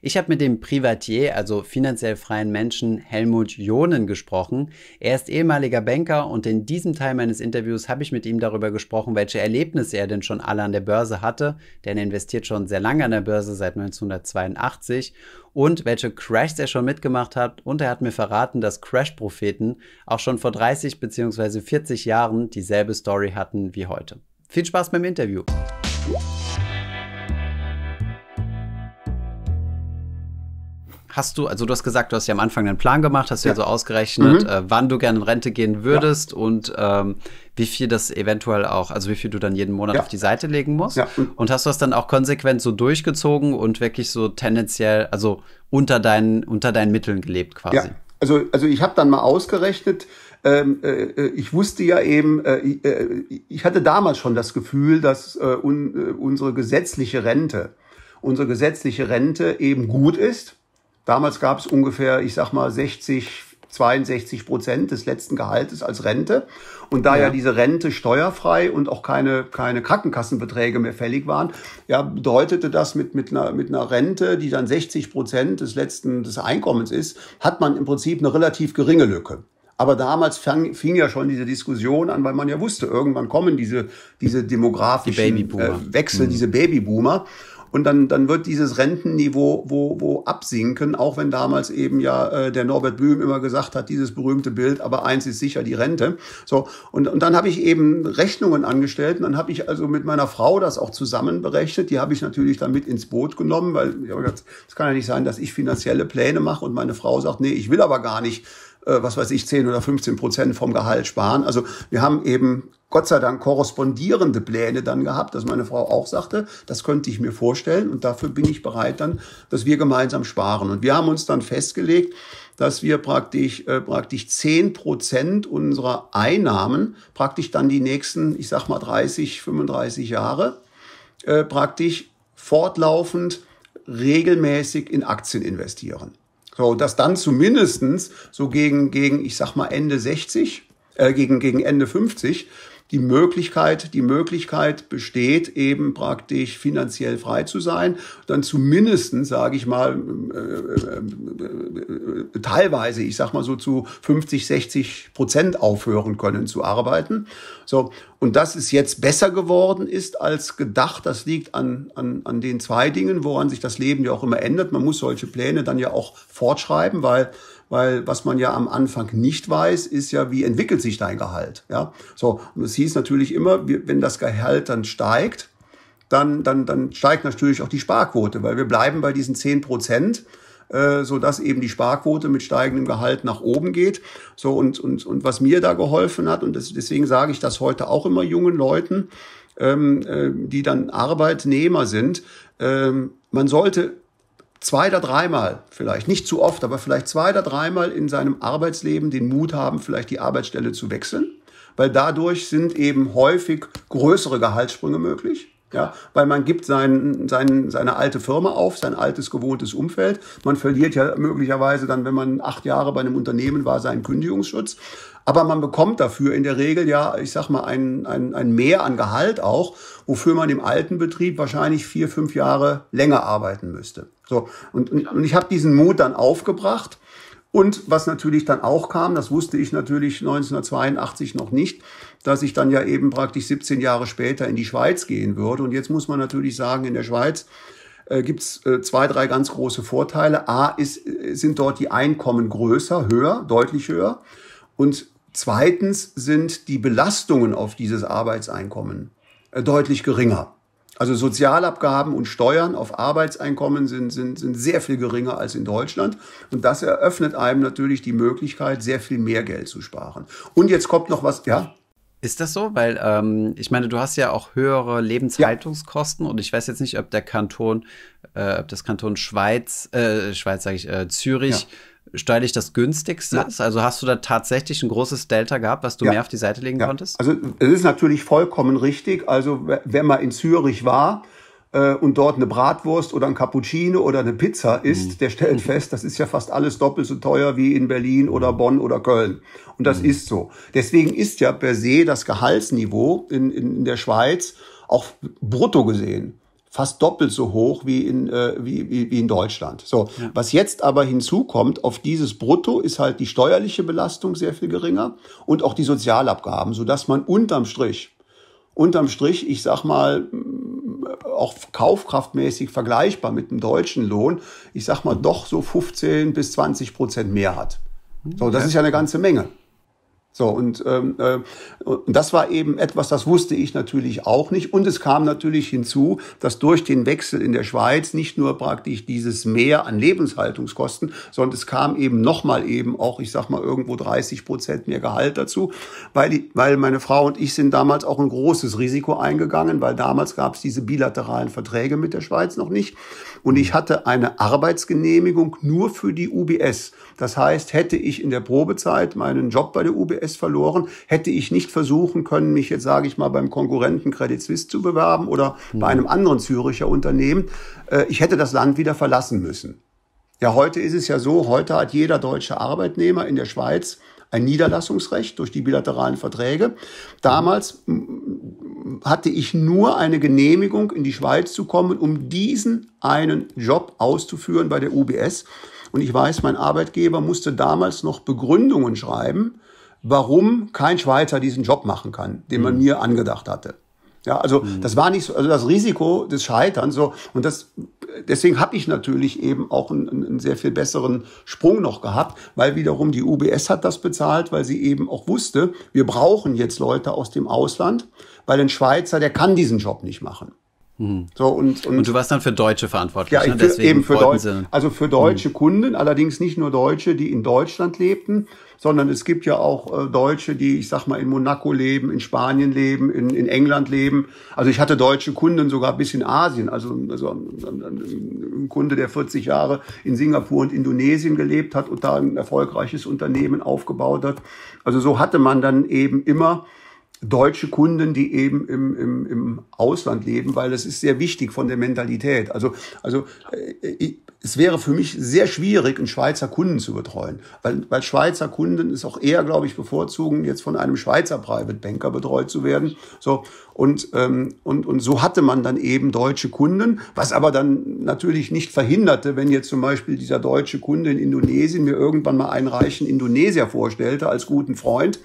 Ich habe mit dem Privatier, also finanziell freien Menschen Helmut Jonen gesprochen. Er ist ehemaliger Banker und in diesem Teil meines Interviews habe ich mit ihm darüber gesprochen, welche Erlebnisse er denn schon alle an der Börse hatte, denn er investiert schon sehr lange an der Börse seit 1982 und welche Crashs er schon mitgemacht hat und er hat mir verraten, dass Crash-Propheten auch schon vor 30 bzw. 40 Jahren dieselbe Story hatten wie heute. Viel Spaß beim Interview! hast du, also du hast gesagt, du hast ja am Anfang einen Plan gemacht, hast ja, ja so ausgerechnet, mhm. äh, wann du gerne in Rente gehen würdest ja. und ähm, wie viel das eventuell auch, also wie viel du dann jeden Monat ja. auf die Seite legen musst. Und hast du das dann auch konsequent so durchgezogen und wirklich so tendenziell, also unter deinen, unter deinen Mitteln gelebt quasi? Ja. Also, also ich habe dann mal ausgerechnet, ähm, äh, äh ich wusste ja eben, äh, äh, ich hatte damals schon das Gefühl, dass äh, un, äh, unsere gesetzliche Rente, unsere gesetzliche Rente eben gut ist Damals gab es ungefähr, ich sag mal, 60, 62 Prozent des letzten Gehaltes als Rente. Und da ja. ja. diese Rente steuerfrei und auch keine, keine Krankenkassenbeträge mehr fällig waren, ja, bedeutete das mit, mit, einer, mit einer Rente, die dann 60 Prozent des letzten des Einkommens ist, hat man im Prinzip eine relativ geringe Lücke. Aber damals fang, fing ja schon diese Diskussion an, weil man ja wusste, irgendwann kommen diese, diese demografischen die äh, Wechsel, mhm. diese Babyboomer. Und dann, dann wird dieses Rentenniveau wo, wo absinken, auch wenn damals eben ja äh, der Norbert Blüm immer gesagt hat, dieses berühmte Bild, aber eins ist sicher, die Rente. So, und, und dann habe ich eben Rechnungen angestellt und dann habe ich also mit meiner Frau das auch zusammen berechnet. Die habe ich natürlich dann mit ins Boot genommen, weil es kann ja nicht sein, dass ich finanzielle Pläne mache und meine Frau sagt, nee, ich will aber gar nicht äh, was weiß ich, 10 oder 15 Prozent vom Gehalt sparen. Also wir haben eben Gott sei Dank korrespondierende Pläne dann gehabt, dass meine Frau auch sagte, das könnte ich mir vorstellen und dafür bin ich bereit dann, dass wir gemeinsam sparen. Und wir haben uns dann festgelegt, dass wir praktisch, äh, praktisch zehn Prozent unserer Einnahmen praktisch dann die nächsten, ich sag mal 30, 35 Jahre äh, praktisch fortlaufend regelmäßig in Aktien investieren. So, dass dann zumindestens so gegen, gegen, ich sag mal Ende 60, äh, gegen, gegen Ende 50 die Möglichkeit, die Möglichkeit besteht, eben praktisch finanziell frei zu sein, dann zumindest, sage ich mal, äh, äh, äh, teilweise, ich sag mal so zu 50, 60 Prozent aufhören können zu arbeiten. So, und dass es jetzt besser geworden ist als gedacht, das liegt an, an, an den zwei Dingen, woran sich das Leben ja auch immer ändert. Man muss solche Pläne dann ja auch fortschreiben, weil weil was man ja am Anfang nicht weiß, ist ja, wie entwickelt sich dein Gehalt. Ja, so und es hieß natürlich immer, wenn das Gehalt dann steigt, dann dann dann steigt natürlich auch die Sparquote, weil wir bleiben bei diesen zehn Prozent äh, so dass eben die Sparquote mit steigendem Gehalt nach oben geht. So und und und was mir da geholfen hat und das, deswegen sage ich das heute auch immer jungen Leuten, ähm, äh, die dann Arbeitnehmer sind, ähm, man sollte zwei oder dreimal vielleicht, nicht zu oft, aber vielleicht zwei oder dreimal in seinem Arbeitsleben den Mut haben, vielleicht die Arbeitsstelle zu wechseln, weil dadurch sind eben häufig größere Gehaltssprünge möglich. Ja, weil man gibt sein, sein, seine alte Firma auf, sein altes gewohntes Umfeld. Man verliert ja möglicherweise dann, wenn man acht Jahre bei einem Unternehmen war, seinen Kündigungsschutz. Aber man bekommt dafür in der Regel ja, ich sag mal, ein, ein, ein Mehr an Gehalt auch, wofür man im alten Betrieb wahrscheinlich vier, fünf Jahre länger arbeiten müsste. So, und, und, ich habe diesen Mut dann aufgebracht und was natürlich dann auch kam, das wusste ich natürlich 1982 noch nicht, dass ich dann ja eben praktisch 17 Jahre später in die Schweiz gehen würde. Und jetzt muss man natürlich sagen, in der Schweiz äh, gibt es äh, zwei, drei ganz große Vorteile. A, ist, äh, sind dort die Einkommen größer, höher, deutlich höher. Und zweitens sind die Belastungen auf dieses Arbeitseinkommen äh, deutlich geringer. Also Sozialabgaben und Steuern auf Arbeitseinkommen sind, sind, sind sehr viel geringer als in Deutschland. Und das eröffnet einem natürlich die Möglichkeit, sehr viel mehr Geld zu sparen. Und jetzt kommt noch was, ja? Ist das so? Weil ähm, ich meine, du hast ja auch höhere Lebenshaltungskosten ja. und ich weiß jetzt nicht, ob der Kanton, äh, ob das Kanton Schweiz, äh, Schweiz sage ich, äh, Zürich ja steuerlich das günstigste ja. ist? Also hast du da tatsächlich ein großes Delta gehabt, was du ja. mehr auf die Seite legen ja. konntest? Also es ist natürlich vollkommen richtig. Also wenn man in Zürich war äh, und dort eine Bratwurst oder ein Cappuccino oder eine Pizza isst, mhm. der stellt mhm. fest, das ist ja fast alles doppelt so teuer wie in Berlin oder Bonn oder Köln. Und das mhm. ist so. Deswegen ist ja per se das Gehaltsniveau in, in, in der Schweiz auch brutto gesehen fast doppelt so hoch wie in, äh, wie, wie, wie in Deutschland. So, ja. was jetzt aber hinzukommt auf dieses Brutto ist halt die steuerliche Belastung sehr viel geringer und auch die Sozialabgaben, sodass man unterm Strich, unterm Strich, ich sag mal, mm, auch kaufkraftmäßig vergleichbar mit dem deutschen Lohn, ich sag mal doch so 15 bis 20 Prozent mehr hat. So, das ist ja eine ganze Menge. So, und, ähm, äh, und das war eben etwas, das wusste ich natürlich auch nicht. Und es kam natürlich hinzu, dass durch den Wechsel in der Schweiz nicht nur praktisch dieses Mehr an Lebenshaltungskosten, sondern es kam eben nochmal eben auch, ich sag mal, irgendwo 30 Prozent mehr Gehalt dazu, weil, die, weil meine Frau und ich sind damals auch ein großes Risiko eingegangen, weil damals gab es diese bilateralen Verträge mit der Schweiz noch nicht. Und ich hatte eine Arbeitsgenehmigung nur für die UBS. Das heißt, hätte ich in der Probezeit meinen Job bei der UBS es verloren. Hätte ich nicht versuchen können, mich jetzt, sage ich mal, beim Konkurrenten Credit Suisse zu bewerben oder mhm. bei einem anderen Züricher Unternehmen, äh, ich hätte das Land wieder verlassen müssen. Ja, heute ist es ja so, heute hat jeder deutsche Arbeitnehmer in der Schweiz ein Niederlassungsrecht durch die bilateralen Verträge. Damals mm, hatte ich nur eine Genehmigung, in die Schweiz zu kommen, um diesen einen Job auszuführen bei der UBS. Und ich weiß, mein Arbeitgeber musste damals noch Begründungen schreiben, warum kein Schweizer diesen Job machen kann, den man mhm. mir angedacht hatte. Ja, also mhm. das war nicht so, also das Risiko des Scheiterns so und das deswegen habe ich natürlich eben auch einen, einen, sehr viel besseren Sprung noch gehabt, weil wiederum die UBS hat das bezahlt, weil sie eben auch wusste, wir brauchen jetzt Leute aus dem Ausland, weil ein Schweizer, der kann diesen Job nicht machen. Mhm. So, und, und, und, du warst dann für Deutsche verantwortlich. Ja, ne? für, eben für Deutsche. Also für deutsche mhm. Kunden, allerdings nicht nur Deutsche, die in Deutschland lebten, sondern es gibt ja auch äh, Deutsche, die, ich sag mal, in Monaco leben, in Spanien leben, in, in England leben. Also ich hatte deutsche Kunden sogar bis in Asien. Also, also ein, ein Kunde, der 40 Jahre in Singapur und Indonesien gelebt hat und da ein erfolgreiches Unternehmen aufgebaut hat. Also so hatte man dann eben immer deutsche Kunden, die eben im, im, im Ausland leben, weil das ist sehr wichtig von der Mentalität. Also, also äh, es wäre für mich sehr schwierig, einen Schweizer Kunden zu betreuen, weil, weil Schweizer Kunden ist auch eher, glaube ich, bevorzugen, jetzt von einem Schweizer Private Banker betreut zu werden. So und ähm, und und so hatte man dann eben deutsche Kunden, was aber dann natürlich nicht verhinderte, wenn jetzt zum Beispiel dieser deutsche Kunde in Indonesien mir irgendwann mal einen reichen Indonesier vorstellte als guten Freund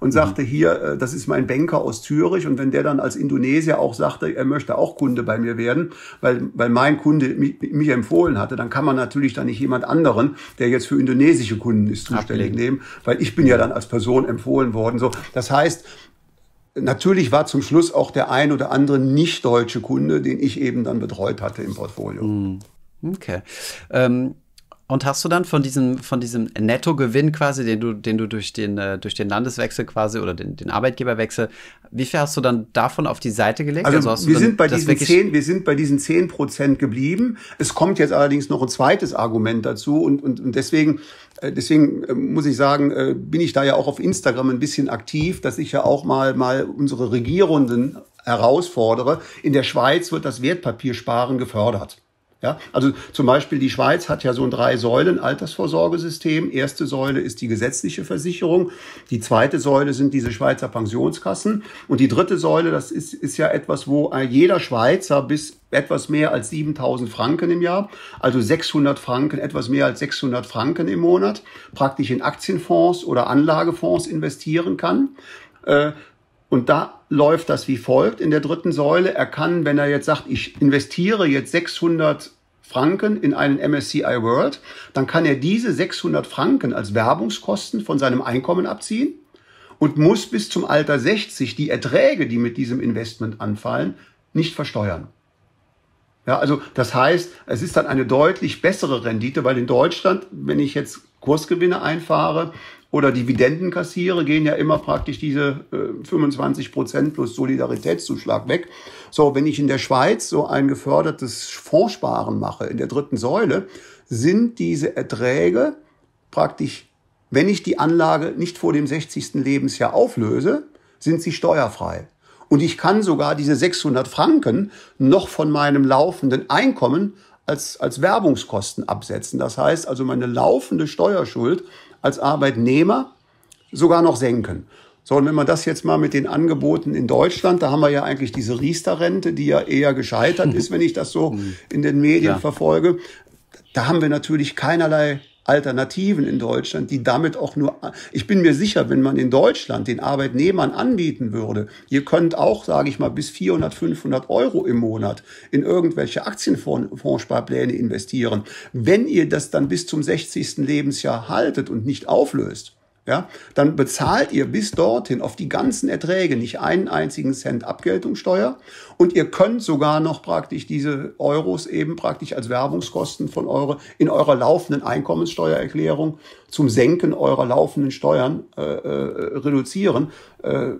und sagte, hier, äh, das ist mein Banker aus Zürich. Und wenn der dann als Indonesier auch sagte, er möchte auch Kunde bei mir werden, weil, weil mein Kunde mich, mich empfohlen hatte, dann kann man natürlich da nicht jemand anderen, der jetzt für indonesische Kunden ist, zuständig Ablegen. nehmen, weil ich bin ja dann als Person empfohlen worden. So, das heißt, natürlich war zum Schluss auch der ein oder andere nicht deutsche Kunde, den ich eben dann betreut hatte im Portfolio. Hm. Okay. Ähm und hast du dann von diesem, von diesem Nettogewinn quasi, den du, den du durch den, äh, durch den Landeswechsel quasi oder den, den Arbeitgeberwechsel, wie viel hast du dann davon auf die Seite gelegt? Also, also wir, sind bei diesen 10, wir sind bei diesen 10 Prozent geblieben. Es kommt jetzt allerdings noch ein zweites Argument dazu und, und, und deswegen, äh, deswegen äh, muss ich sagen, äh, bin ich da ja auch auf Instagram ein bisschen aktiv, dass ich ja auch mal, mal unsere Regierenden herausfordere. In der Schweiz wird das Wertpapiersparen gefördert. Ja, also zum Beispiel die Schweiz hat ja so ein Drei-Säulen-Altersvorsorgesystem. Erste Säule ist die gesetzliche Versicherung, die zweite Säule sind diese Schweizer Pensionskassen und die dritte Säule, das ist, ist ja etwas, wo jeder Schweizer bis etwas mehr als 7000 Franken im Jahr, also 600 Franken, etwas mehr als 600 Franken im Monat, praktisch in Aktienfonds oder Anlagefonds investieren kann. Äh, und da läuft das wie folgt in der dritten Säule. Er kann, wenn er jetzt sagt, ich investiere jetzt 600 Franken in einen MSCI World, dann kann er diese 600 Franken als Werbungskosten von seinem Einkommen abziehen und muss bis zum Alter 60 die Erträge, die mit diesem Investment anfallen, nicht versteuern. Ja, also das heißt, es ist dann eine deutlich bessere Rendite, weil in Deutschland, wenn ich jetzt Kursgewinne einfahre oder Dividenden kassiere, gehen ja immer praktisch diese äh, 25 Prozent plus Solidaritätszuschlag weg. So, wenn ich in der Schweiz so ein gefördertes Fondssparen mache, in der dritten Säule, sind diese Erträge praktisch, wenn ich die Anlage nicht vor dem 60. Lebensjahr auflöse, sind sie steuerfrei. Und ich kann sogar diese 600 Franken noch von meinem laufenden Einkommen als, als Werbungskosten absetzen. Das heißt also meine laufende Steuerschuld als Arbeitnehmer sogar noch senken. So, und wenn man das jetzt mal mit den Angeboten in Deutschland, da haben wir ja eigentlich diese Riester-Rente, die ja eher gescheitert ist, wenn ich das so mhm. in den Medien ja. verfolge. Da haben wir natürlich keinerlei Alternativen in Deutschland, die damit auch nur, ich bin mir sicher, wenn man in Deutschland den Arbeitnehmern anbieten würde, ihr könnt auch, sage ich mal, bis 400, 500 Euro im Monat in irgendwelche Aktienfondsparpläne investieren, wenn ihr das dann bis zum 60. Lebensjahr haltet und nicht auflöst. Ja, dann bezahlt ihr bis dorthin auf die ganzen Erträge nicht einen einzigen Cent Abgeltungssteuer und ihr könnt sogar noch praktisch diese Euros eben praktisch als Werbungskosten von eure in eurer laufenden Einkommenssteuererklärung zum Senken eurer laufenden Steuern äh, äh, reduzieren. Äh,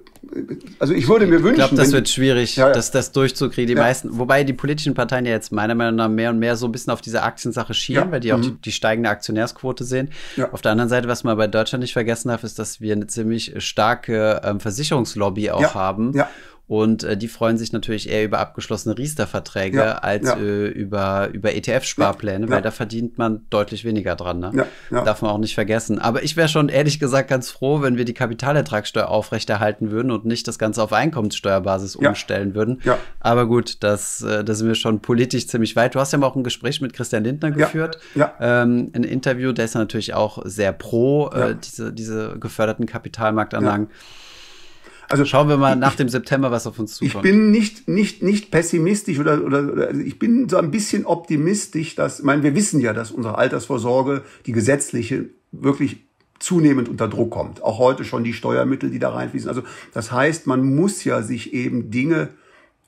also ich würde mir ich wünschen. Ich glaube, das wird schwierig, ja, ja. Das, das durchzukriegen. Die ja. meisten, wobei die politischen Parteien ja jetzt meiner Meinung nach mehr und mehr so ein bisschen auf diese Aktiensache schielen, weil die auch die, mhm. die, steigende Aktionärsquote sehen. Auf der anderen Seite, was man bei Deutschland nicht vergessen darf, ist, dass wir eine ziemlich starke ähm, Versicherungslobby auch haben. Ja. Und äh, die freuen sich natürlich eher über abgeschlossene Riester-Verträge ja, als ja. Äh, über, über ETF-Sparpläne, ja, weil da verdient man deutlich weniger dran. Ne? Ja, Darf man auch nicht vergessen. Aber ich wäre schon ehrlich gesagt ganz froh, wenn wir die Kapitalertragssteuer aufrechterhalten würden und nicht das Ganze auf Einkommenssteuerbasis umstellen würden. Ja. Aber gut, das, äh, das sind wir schon politisch ziemlich weit. Du hast ja mal auch ein Gespräch mit Christian Lindner geführt. Ja, Ähm, ein Interview, der ist natürlich auch sehr pro äh, diese, diese geförderten Kapitalmarktanlagen. Also schauen wir mal nach dem September, was auf uns zukommt. Ich bin nicht, nicht, nicht pessimistisch oder, oder, oder also ich bin so ein bisschen optimistisch, dass, ich meine, wir wissen ja, dass unsere Altersvorsorge, die gesetzliche, wirklich zunehmend unter Druck kommt. Auch heute schon die Steuermittel, die da reinfließen. Also das heißt, man muss ja sich eben Dinge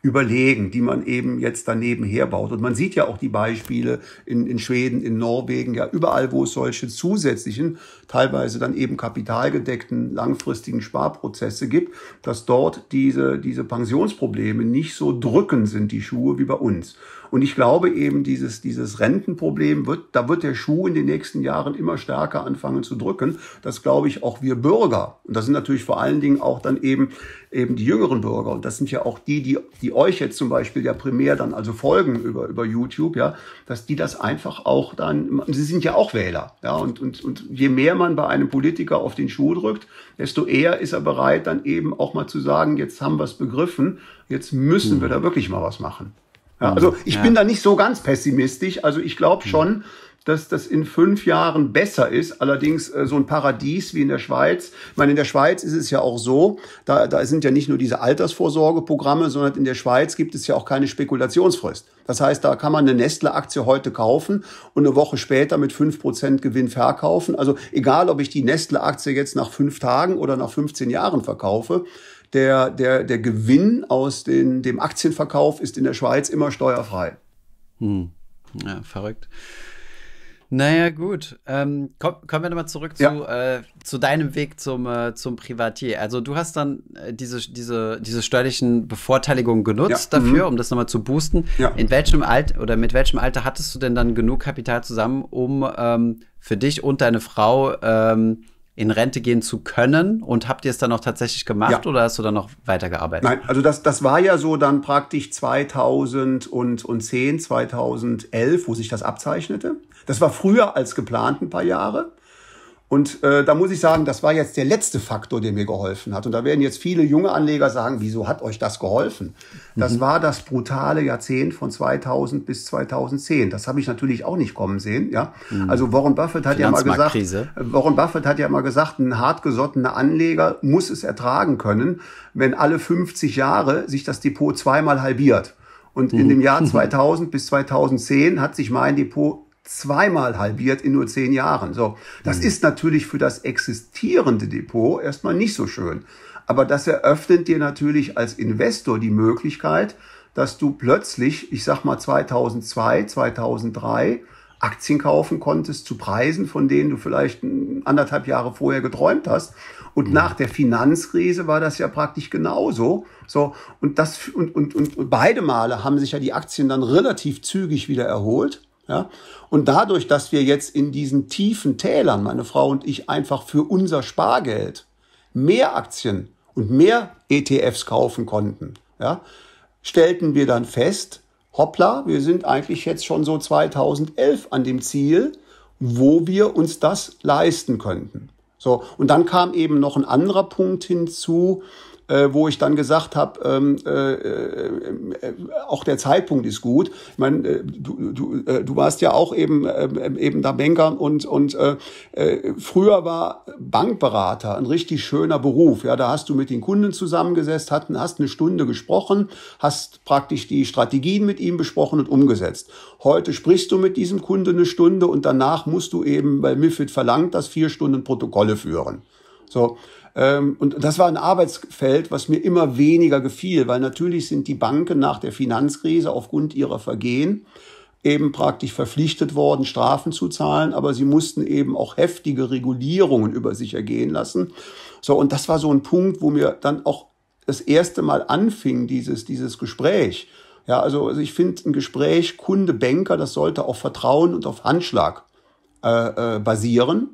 überlegen, die man eben jetzt daneben herbaut. Und man sieht ja auch die Beispiele in, in Schweden, in Norwegen, ja überall, wo es solche zusätzlichen, teilweise dann eben kapitalgedeckten, langfristigen Sparprozesse gibt, dass dort diese, diese Pensionsprobleme nicht so drückend sind, die Schuhe, wie bei uns. Und ich glaube eben, dieses, dieses Rentenproblem wird, da wird der Schuh in den nächsten Jahren immer stärker anfangen zu drücken. Das glaube ich auch wir Bürger. Und das sind natürlich vor allen Dingen auch dann eben, eben die jüngeren Bürger. Und das sind ja auch die, die, die euch jetzt zum Beispiel ja primär dann, also folgen über, über YouTube, ja, dass die das einfach auch dann, sie sind ja auch Wähler, ja, und, und, und je mehr man bei einem Politiker auf den Schuh drückt, desto eher ist er bereit, dann eben auch mal zu sagen, jetzt haben wir es begriffen, jetzt müssen wir hm. da wirklich mal was machen. Ja, mhm. also ich ja. bin da nicht so ganz pessimistisch. Also ich glaube mhm. schon, dass das in fünf Jahren besser ist. Allerdings äh, so ein Paradies wie in der Schweiz. Ich meine, in der Schweiz ist es ja auch so, da, da sind ja nicht nur diese Altersvorsorgeprogramme, sondern in der Schweiz gibt es ja auch keine Spekulationsfrist. Das heißt, da kann man eine Nestle-Aktie heute kaufen und eine Woche später mit fünf Prozent Gewinn verkaufen. Also egal, ob ich die Nestle-Aktie jetzt nach fünf Tagen oder nach 15 Jahren verkaufe, der, der, der Gewinn aus den, dem Aktienverkauf ist in der Schweiz immer steuerfrei. Hm. Ja, verrückt. Naja, gut. Ähm, komm, kommen wir nochmal zurück zu, ja. äh, zu deinem Weg zum, äh, zum Privatier. Also du hast dann äh, diese, diese, diese steuerlichen Bevorteiligungen genutzt ja. Mhm. dafür, mhm. um das nochmal zu boosten. Ja. In welchem Alter oder mit welchem Alter hattest du denn dann genug Kapital zusammen, um ähm, für dich und deine Frau ähm, in Rente gehen zu können. Und habt ihr es dann auch tatsächlich gemacht ja. oder hast du dann noch weitergearbeitet? Nein, also das, das war ja so dann praktisch 2010, 2011, wo sich das abzeichnete. Das war früher als geplant ein paar Jahre. Und äh, da muss ich sagen, das war jetzt der letzte Faktor, der mir geholfen hat. Und da werden jetzt viele junge Anleger sagen, wieso hat euch das geholfen? Das mhm. war das brutale Jahrzehnt von 2000 bis 2010. Das habe ich natürlich auch nicht kommen sehen. Ja, mhm. also Warren Buffett hat ja mal gesagt, Warren Buffett hat ja mal gesagt, ein hartgesottener Anleger muss es ertragen können, wenn alle 50 Jahre sich das Depot zweimal halbiert. Und mhm. in dem Jahr 2000 bis 2010 hat sich mein Depot zweimal halbiert in nur zehn Jahren. So, das mhm. ist natürlich für das existierende Depot erstmal nicht so schön. Aber das eröffnet dir natürlich als Investor die Möglichkeit, dass du plötzlich, ich sag mal 2002, 2003, Aktien kaufen konntest zu Preisen, von denen du vielleicht anderthalb Jahre vorher geträumt hast. Und mhm. nach der Finanzkrise war das ja praktisch genauso. So, und das, und, und, und beide Male haben sich ja die Aktien dann relativ zügig wieder erholt. Ja? Und dadurch, dass wir jetzt in diesen tiefen Tälern, meine Frau und ich, einfach für unser Spargeld mehr Aktien und mehr ETFs kaufen konnten, ja, stellten wir dann fest, hoppla, wir sind eigentlich jetzt schon so 2011 an dem Ziel, wo wir uns das leisten könnten. So, und dann kam eben noch ein anderer Punkt hinzu, äh, wo ich dann gesagt habe, ähm, äh, äh, äh, auch der Zeitpunkt ist gut. Ich meine, äh, du, du, äh, du warst ja auch eben, ähm, eben da Banker und, und früher war Bankberater ein richtig schöner Beruf. Ja, da hast du mit den Kunden zusammengesetzt, hast, hast eine Stunde gesprochen, hast praktisch die Strategien mit ihm besprochen und umgesetzt. Heute sprichst du mit diesem Kunde eine Stunde und danach musst du eben, weil MIFID verlangt, dass vier Stunden Protokolle führen. So, ähm, und das war ein Arbeitsfeld, was mir immer weniger gefiel, weil natürlich sind die Banken nach der Finanzkrise aufgrund ihrer Vergehen eben praktisch verpflichtet worden, Strafen zu zahlen, aber sie mussten eben auch heftige Regulierungen über sich ergehen lassen. So, und das war so ein Punkt, wo mir dann auch das erste Mal anfing, dieses, dieses Gespräch. Ja, also, also ich finde ein Gespräch Kunde-Banker, das sollte auf Vertrauen und auf Handschlag äh, äh, basieren.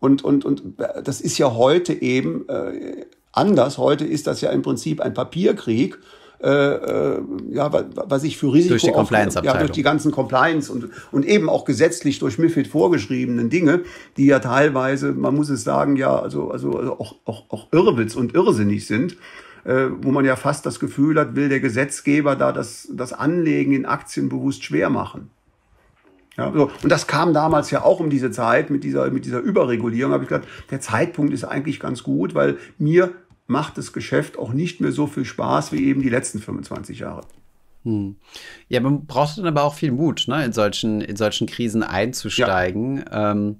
Und, und, und äh, das ist ja heute eben äh, anders. Heute ist das ja im Prinzip ein Papierkrieg. Äh, äh, ja, was ich für Risiko durch die Compliance ja, durch die ganzen Compliance und und eben auch gesetzlich durch MiFID vorgeschriebenen Dinge, die ja teilweise, man muss es sagen, ja also also, also auch auch auch Irrwitz und irrsinnig sind äh, wo man ja fast das Gefühl hat, will der Gesetzgeber da das, das Anlegen in Aktien bewusst schwer machen. Ja, so. Und das kam damals ja auch um diese Zeit mit dieser, mit dieser Überregulierung. Habe ich gedacht, der Zeitpunkt ist eigentlich ganz gut, weil mir macht das Geschäft auch nicht mehr so viel Spaß wie eben die letzten 25 Jahre. Hm. Ja, man braucht dann aber auch viel Mut, ne, in solchen, in solchen Krisen einzusteigen. Ja. Ähm,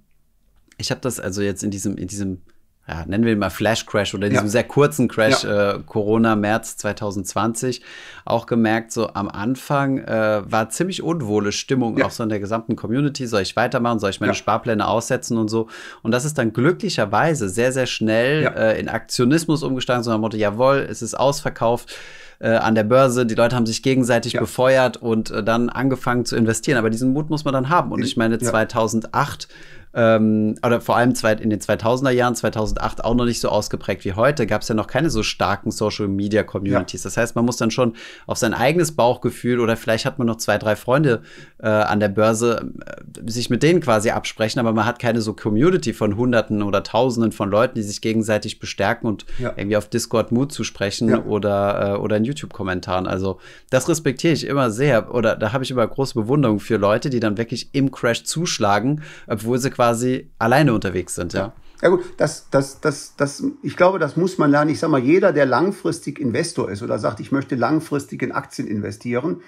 ich habe das also jetzt in diesem, in diesem ja, nennen wir ihn mal Flash Crash oder diesem ja. sehr kurzen Crash ja. äh, Corona März 2020 auch gemerkt, so am Anfang äh, war ziemlich unwohle Stimmung auch so in der gesamten Community. Soll ich weitermachen? Soll ich meine Sparpläne aussetzen und so? Und das ist dann glücklicherweise sehr, sehr schnell äh, in Aktionismus umgestanden, so nach dem Motto, jawohl, es ist ausverkauft äh, an der Börse. Die Leute haben sich gegenseitig ja. befeuert und äh, dann angefangen zu investieren. Aber diesen Mut muss man dann haben. Und ich meine, 2008 ähm, oder vor allem in den 2000er Jahren, 2008 auch noch nicht so ausgeprägt wie heute, gab es ja noch keine so starken Social Media Communities. Ja. Das heißt, man muss dann schon auf sein eigenes Bauchgefühl oder vielleicht hat man noch zwei, drei Freunde äh, an der Börse, äh, sich mit denen quasi absprechen, aber man hat keine so Community von Hunderten oder Tausenden von Leuten, die sich gegenseitig bestärken und ja. irgendwie auf Discord Mut zu sprechen ja. oder, äh, oder in YouTube-Kommentaren. Also, das respektiere ich immer sehr oder da habe ich immer große Bewunderung für Leute, die dann wirklich im Crash zuschlagen, obwohl sie quasi alleine unterwegs sind, ja. Ja gut, das, das, das, das, ich glaube, das muss man lernen. Ich sage mal, jeder, der langfristig Investor ist oder sagt, ich möchte langfristig in Aktien investieren,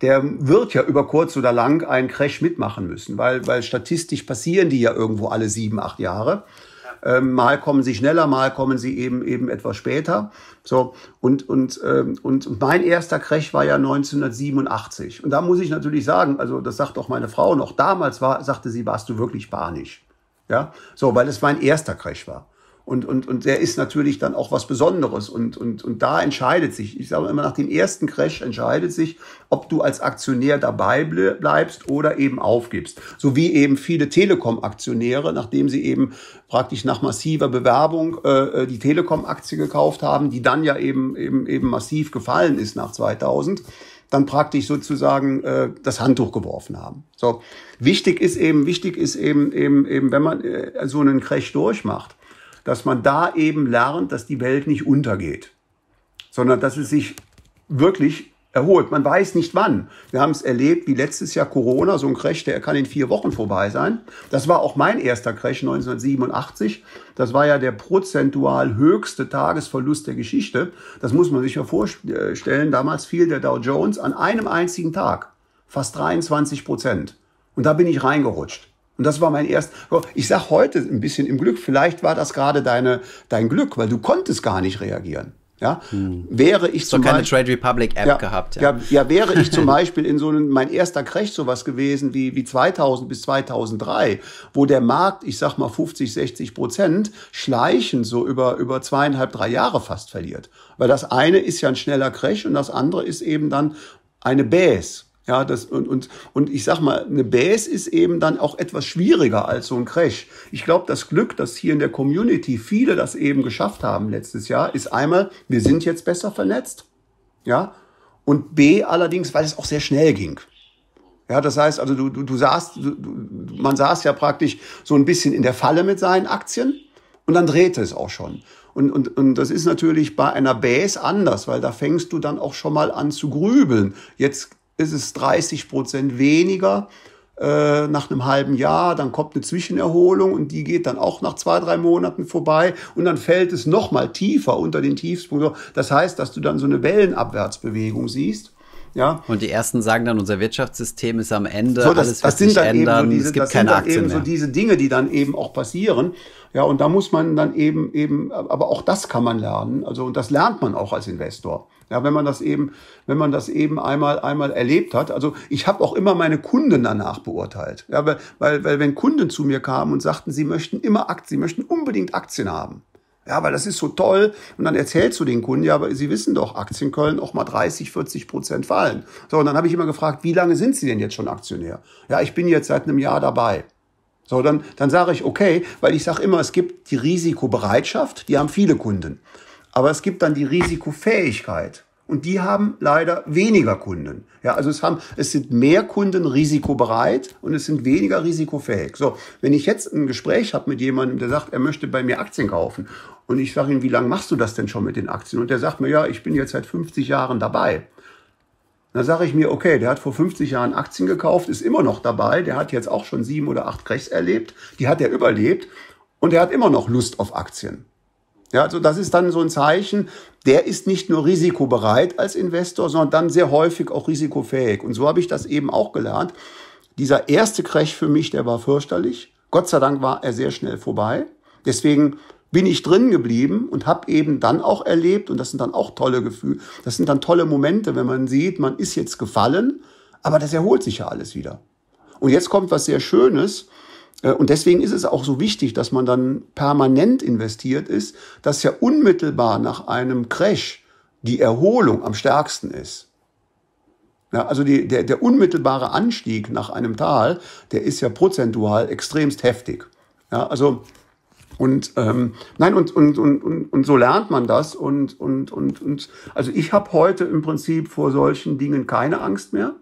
der wird ja über kurz oder lang einen Crash mitmachen müssen, weil, weil statistisch passieren die ja irgendwo alle sieben, acht Jahre. Ähm, mal kommen sie schneller, mal kommen sie eben, eben etwas später. So, und, und, ähm, und mein erster Crash war ja 1987. Und da muss ich natürlich sagen, also das sagt auch meine Frau noch, damals war, sagte sie, warst du wirklich panisch. Ja, so, weil es mein erster Crash war. Und, und, und der ist natürlich dann auch was Besonderes. Und, und, und da entscheidet sich, ich sage immer, nach dem ersten Crash entscheidet sich, ob du als Aktionär dabei bleibst oder eben aufgibst. So wie eben viele Telekom-Aktionäre, nachdem sie eben praktisch nach massiver Bewerbung äh, äh die Telekom-Aktie gekauft haben, die dann ja eben, eben, eben massiv gefallen ist nach 2000, dann praktisch sozusagen äh, das Handtuch geworfen haben. So wichtig ist eben, wichtig ist eben eben eben, wenn man äh, so einen Crash durchmacht, dass man da eben lernt, dass die Welt nicht untergeht, sondern dass es sich wirklich erholt. Man weiß nicht wann. Wir haben es erlebt, wie letztes Jahr Corona, so ein Crash, der kann in vier Wochen vorbei sein. Das war auch mein erster Crash 1987. Das war ja der prozentual höchste Tagesverlust der Geschichte. Das muss man sich ja vorstellen. Damals fiel der Dow Jones an einem einzigen Tag fast 23 Prozent. Und da bin ich reingerutscht. Und das war mein erster. Ich sag heute ein bisschen im Glück, vielleicht war das gerade deine, dein Glück, weil du konntest gar nicht reagieren. Ja, hm. wäre ich so zum keine Trade Republic App ja, gehabt. Ja. ja. ja, wäre ich zum Beispiel in so einem, mein erster Crash sowas gewesen wie, wie 2000 bis 2003, wo der Markt, ich sag mal 50, 60 Prozent schleichend so über, über zweieinhalb, drei Jahre fast verliert. Weil das eine ist ja ein schneller Crash und das andere ist eben dann eine Base. Ja, das, und, und, und ich sag mal, eine Base ist eben dann auch etwas schwieriger als so ein Crash. Ich glaube, das Glück, dass hier in der Community viele das eben geschafft haben letztes Jahr, ist einmal, wir sind jetzt besser vernetzt. Ja. Und B allerdings, weil es auch sehr schnell ging. Ja, das heißt, also du, du, du saßt, du, man saß ja praktisch so ein bisschen in der Falle mit seinen Aktien und dann drehte es auch schon. Und, und, und das ist natürlich bei einer Base anders, weil da fängst du dann auch schon mal an zu grübeln. Jetzt ist es 30 Prozent weniger äh, nach einem halben Jahr, dann kommt eine Zwischenerholung und die geht dann auch nach zwei, drei Monaten vorbei und dann fällt es nochmal tiefer unter den Tiefspunkt. Das heißt, dass du dann so eine Wellenabwärtsbewegung siehst. Ja. Und die ersten sagen dann, unser Wirtschaftssystem ist am Ende, so, das, alles das wird sich ändern, so diese, es gibt keine sind Aktien eben mehr. so diese Dinge, die dann eben auch passieren. Ja, und da muss man dann eben eben, aber auch das kann man lernen. Also und das lernt man auch als Investor. Ja, wenn man das eben, wenn man das eben einmal einmal erlebt hat. Also ich habe auch immer meine Kunden danach beurteilt. Ja, weil, weil, weil wenn Kunden zu mir kamen und sagten, sie möchten immer Aktien, sie möchten unbedingt Aktien haben. Ja, weil das ist so toll. Und dann erzählst du den Kunden, ja, aber Sie wissen doch, Aktien können auch mal 30, 40 Prozent fallen. So, und dann habe ich immer gefragt, wie lange sind Sie denn jetzt schon Aktionär? Ja, ich bin jetzt seit einem Jahr dabei. So, dann, dann sage ich, okay, weil ich sage immer, es gibt die Risikobereitschaft, die haben viele Kunden. Aber es gibt dann die Risikofähigkeit. Und die haben leider weniger Kunden. Ja, also es haben, es sind mehr Kunden risikobereit und es sind weniger risikofähig. So, wenn ich jetzt ein Gespräch habe mit jemandem, der sagt, er möchte bei mir Aktien kaufen und ich sage ihm, wie lange machst du das denn schon mit den Aktien? Und der sagt mir, ja, ich bin jetzt seit 50 Jahren dabei. Dann sage ich mir, okay, der hat vor 50 Jahren Aktien gekauft, ist immer noch dabei, der hat jetzt auch schon sieben oder acht Crashs erlebt, die hat er überlebt und er hat immer noch Lust auf Aktien. Ja, also das ist dann so ein Zeichen, der ist nicht nur risikobereit als Investor, sondern dann sehr häufig auch risikofähig. Und so habe ich das eben auch gelernt. Dieser erste Crash für mich, der war fürchterlich. Gott sei Dank war er sehr schnell vorbei. Deswegen bin ich drin geblieben und habe eben dann auch erlebt, und das sind dann auch tolle Gefühle, das sind dann tolle Momente, wenn man sieht, man ist jetzt gefallen, aber das erholt sich ja alles wieder. Und jetzt kommt was sehr Schönes, äh, und deswegen ist es auch so wichtig, dass man dann permanent investiert ist, dass ja unmittelbar nach einem Crash die Erholung am stärksten ist. Ja, also die, der, der unmittelbare Anstieg nach einem Tal, der ist ja prozentual extremst heftig. Ja, also und ähm, nein und, und und und und so lernt man das und und und und also ich habe heute im Prinzip vor solchen Dingen keine Angst mehr.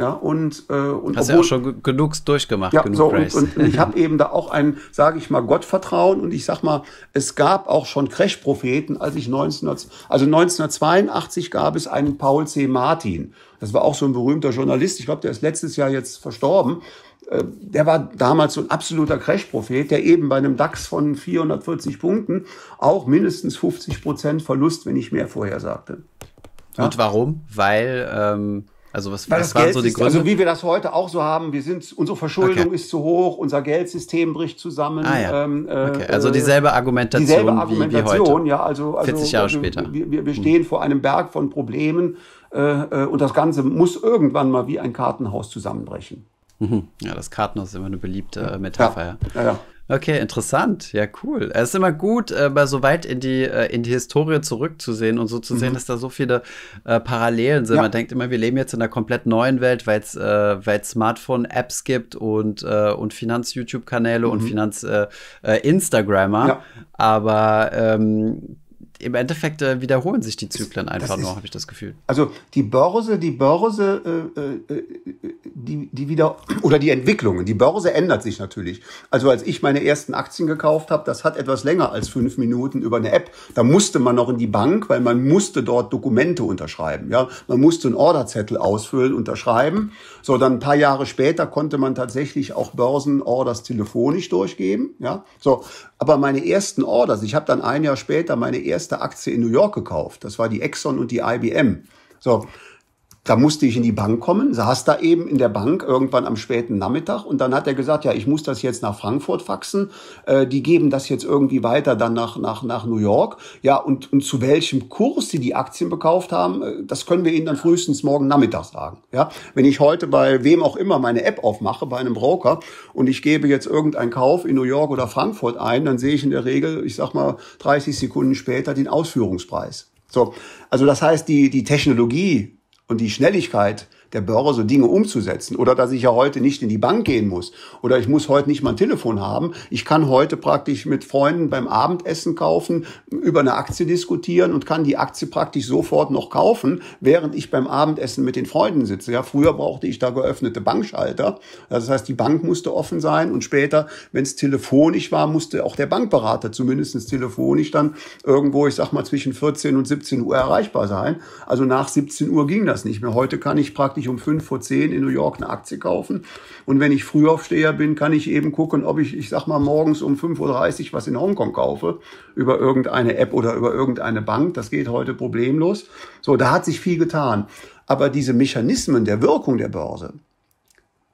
Ja, und, äh, und Hast obwohl, ja auch schon genug durchgemacht, ja, genug so, und, und, und, ich habe eben da auch ein, sage ich mal, Gottvertrauen und ich sage mal, es gab auch schon Crash-Propheten, als ich 19, also 1982 gab es einen Paul C. Martin. Das war auch so ein berühmter Journalist. Ich glaube, der ist letztes Jahr jetzt verstorben äh, der war damals so ein absoluter Crash-Prophet, der eben bei einem DAX von 440 Punkten auch mindestens 50 Prozent Verlust, wenn nicht mehr, vorhersagte. Ja? Und warum? Weil ähm, also was, was waren Geld so die Gründe? Also wie wir das heute auch so haben, wir sind, unsere Verschuldung okay. ist zu hoch, unser Geldsystem bricht zusammen. Ah, ja. ähm, äh, okay. Also äh, dieselbe Argumentation, dieselbe Argumentation wie, wie heute. Ja, also, also 40 Jahre also, später. Wir, wir, wir hm. stehen hm. vor einem Berg von Problemen äh, äh, und das Ganze muss irgendwann mal wie ein Kartenhaus zusammenbrechen. Mhm. Ja, das Kartenhaus ist immer eine beliebte Metapher. Ja. ja. ja Okay, interessant. Ja, cool. Es ist immer gut, äh, mal so weit in die, äh, in die Historie zurückzusehen und so zu mhm. sehen, dass da so viele äh, Parallelen sind. Ja. Man denkt immer, wir leben jetzt in einer komplett neuen Welt, weil es äh, Smartphone-Apps gibt und, äh, und Finanz-YouTube-Kanäle mhm. und Finanz-Instagrammer. Äh, äh, ja. Aber ähm, im Endeffekt äh, wiederholen sich die Zyklen einfach ist, nur, habe ich das Gefühl. Also die Börse, die Börse, äh, äh, äh die, die wieder, oder die Entwicklungen, die Börse ändert sich natürlich. Also als ich meine ersten Aktien gekauft habe, das hat etwas länger als fünf Minuten über eine App. Da musste man noch in die Bank, weil man musste dort Dokumente unterschreiben. Ja? Man musste einen Orderzettel ausfüllen, unterschreiben. So, dann ein paar Jahre später konnte man tatsächlich auch Börsenorders telefonisch durchgeben. Ja, so. Aber meine ersten Orders, ich habe dann ein Jahr später meine erste Aktie in New York gekauft. Das war die Exxon und die IBM. So, da musste ich in die Bank kommen, saß da eben in der Bank irgendwann am späten Nachmittag und dann hat er gesagt, ja, ich muss das jetzt nach Frankfurt faxen, äh, die geben das jetzt irgendwie weiter dann nach, nach, nach New York. Ja, und, und zu welchem Kurs sie die Aktien bekauft haben, äh, das können wir Ihnen dann frühestens morgen Nachmittag sagen. Ja, wenn ich heute bei wem auch immer meine App aufmache, bei einem Broker und ich gebe jetzt irgendeinen Kauf in New York oder Frankfurt ein, dann sehe ich in der Regel, ich sag mal, 30 Sekunden später den Ausführungspreis. So, also das heißt, die, die Technologie und die Schnelligkeit der Börse Dinge umzusetzen oder dass ich ja heute nicht in die Bank gehen muss oder ich muss heute nicht mein Telefon haben. Ich kann heute praktisch mit Freunden beim Abendessen kaufen, über eine Aktie diskutieren und kann die Aktie praktisch sofort noch kaufen, während ich beim Abendessen mit den Freunden sitze. Ja, früher brauchte ich da geöffnete Bankschalter. Also das heißt, die Bank musste offen sein und später, wenn es telefonisch war, musste auch der Bankberater zumindest telefonisch dann irgendwo, ich sag mal, zwischen 14 und 17 Uhr erreichbar sein. Also nach 17 Uhr ging das nicht mehr. Heute kann ich praktisch ich um 5 vor 10 in New York eine Aktie kaufen. Und wenn ich Frühaufsteher bin, kann ich eben gucken, ob ich, ich sag mal, morgens um 5.30 Uhr was in Hongkong kaufe, über irgendeine App oder über irgendeine Bank. Das geht heute problemlos. So, da hat sich viel getan. Aber diese Mechanismen der Wirkung der Börse,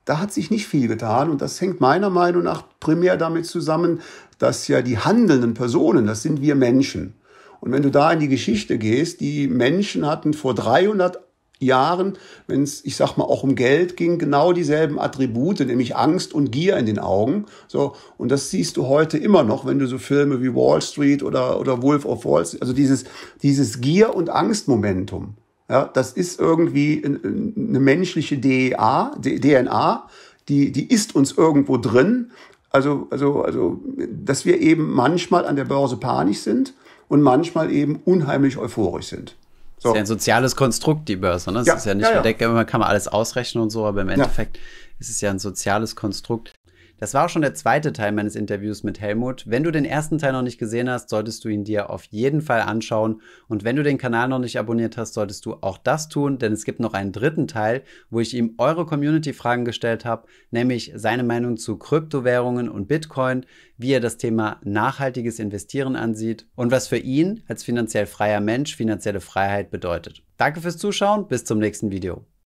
da hat sich nicht viel getan und das hängt meiner Meinung nach primär damit zusammen, dass ja die handelnden Personen, das sind wir Menschen. Und wenn du da in die Geschichte gehst, die Menschen hatten vor 300 Jahren, wenn es, ich sag mal, auch um Geld ging, genau dieselben Attribute, nämlich Angst und Gier in den Augen. So, und das siehst du heute immer noch, wenn du so Filme wie Wall Street oder, oder Wolf of Wall Street, also dieses, dieses Gier- und Angstmomentum. Ja, das ist irgendwie eine menschliche DEA, DNA, die, die ist uns irgendwo drin. Also, also, also, dass wir eben manchmal an der Börse panisch sind und manchmal eben unheimlich euphorisch sind. So. Ist ja ein soziales Konstrukt, die Börse. Ne? Das ja, ist ja nicht ja, ja. Denke, kann mal alles ausrechnen und so, aber im Endeffekt ja. ist es ja ein soziales Konstrukt. Das war auch schon der zweite Teil meines Interviews mit Helmut. Wenn du den ersten Teil noch nicht gesehen hast, solltest du ihn dir auf jeden Fall anschauen. Und wenn du den Kanal noch nicht abonniert hast, solltest du auch das tun, denn es gibt noch einen dritten Teil, wo ich ihm eure Community-Fragen gestellt habe, nämlich seine Meinung zu Kryptowährungen und Bitcoin, wie er das Thema nachhaltiges Investieren ansieht und was für ihn als finanziell freier Mensch finanzielle Freiheit bedeutet. Danke fürs Zuschauen, bis zum nächsten Video.